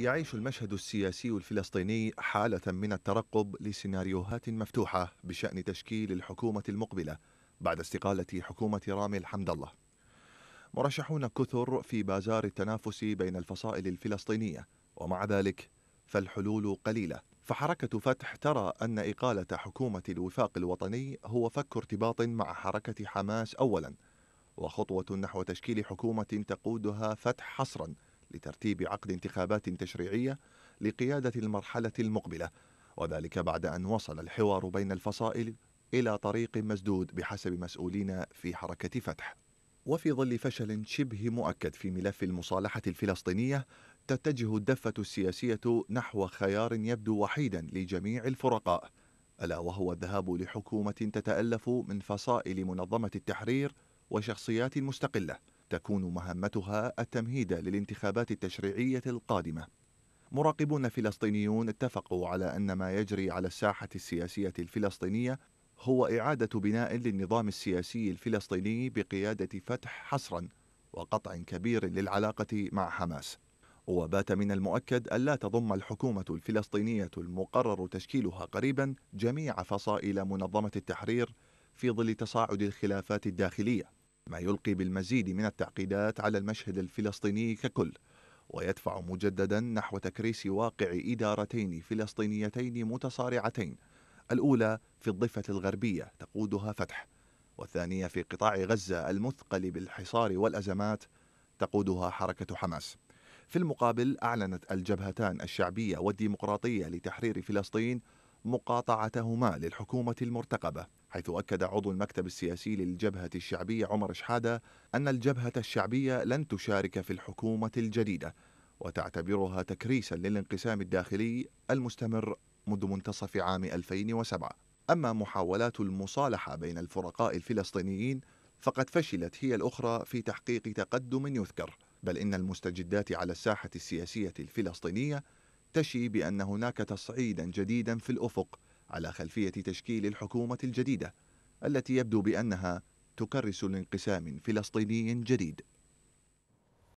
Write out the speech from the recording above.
يعيش المشهد السياسي الفلسطيني حالة من الترقب لسيناريوهات مفتوحة بشأن تشكيل الحكومة المقبلة بعد استقالة حكومة رامي الحمد الله. مرشحون كثر في بازار التنافس بين الفصائل الفلسطينية، ومع ذلك فالحلول قليلة. فحركة فتح ترى أن إقالة حكومة الوفاق الوطني هو فك ارتباط مع حركة حماس أولاً، وخطوة نحو تشكيل حكومة تقودها فتح حصراً لترتيب عقد انتخابات تشريعيه لقياده المرحله المقبله وذلك بعد ان وصل الحوار بين الفصائل الى طريق مسدود بحسب مسؤولين في حركه فتح وفي ظل فشل شبه مؤكد في ملف المصالحه الفلسطينيه تتجه الدفه السياسيه نحو خيار يبدو وحيدا لجميع الفرقاء الا وهو الذهاب لحكومه تتالف من فصائل منظمه التحرير وشخصيات مستقله تكون مهمتها التمهيد للانتخابات التشريعية القادمة. مراقبون فلسطينيون اتفقوا على أن ما يجري على الساحة السياسية الفلسطينية هو إعادة بناء للنظام السياسي الفلسطيني بقيادة فتح حصرا وقطع كبير للعلاقة مع حماس. وبات من المؤكد ألا تضم الحكومة الفلسطينية المقرر تشكيلها قريبا جميع فصائل منظمة التحرير في ظل تصاعد الخلافات الداخليه ما يلقي بالمزيد من التعقيدات على المشهد الفلسطيني ككل ويدفع مجددا نحو تكريس واقع إدارتين فلسطينيتين متصارعتين الأولى في الضفة الغربية تقودها فتح والثانية في قطاع غزة المثقل بالحصار والأزمات تقودها حركة حماس في المقابل أعلنت الجبهتان الشعبية والديمقراطية لتحرير فلسطين مقاطعتهما للحكومة المرتقبة حيث أكد عضو المكتب السياسي للجبهة الشعبية عمر شحادة أن الجبهة الشعبية لن تشارك في الحكومة الجديدة وتعتبرها تكريسا للانقسام الداخلي المستمر منذ منتصف عام 2007 أما محاولات المصالحة بين الفرقاء الفلسطينيين فقد فشلت هي الأخرى في تحقيق تقدم يذكر بل إن المستجدات على الساحة السياسية الفلسطينية تشي بأن هناك تصعيدا جديدا في الأفق على خلفية تشكيل الحكومة الجديدة التي يبدو بأنها تكرس لانقسام فلسطيني جديد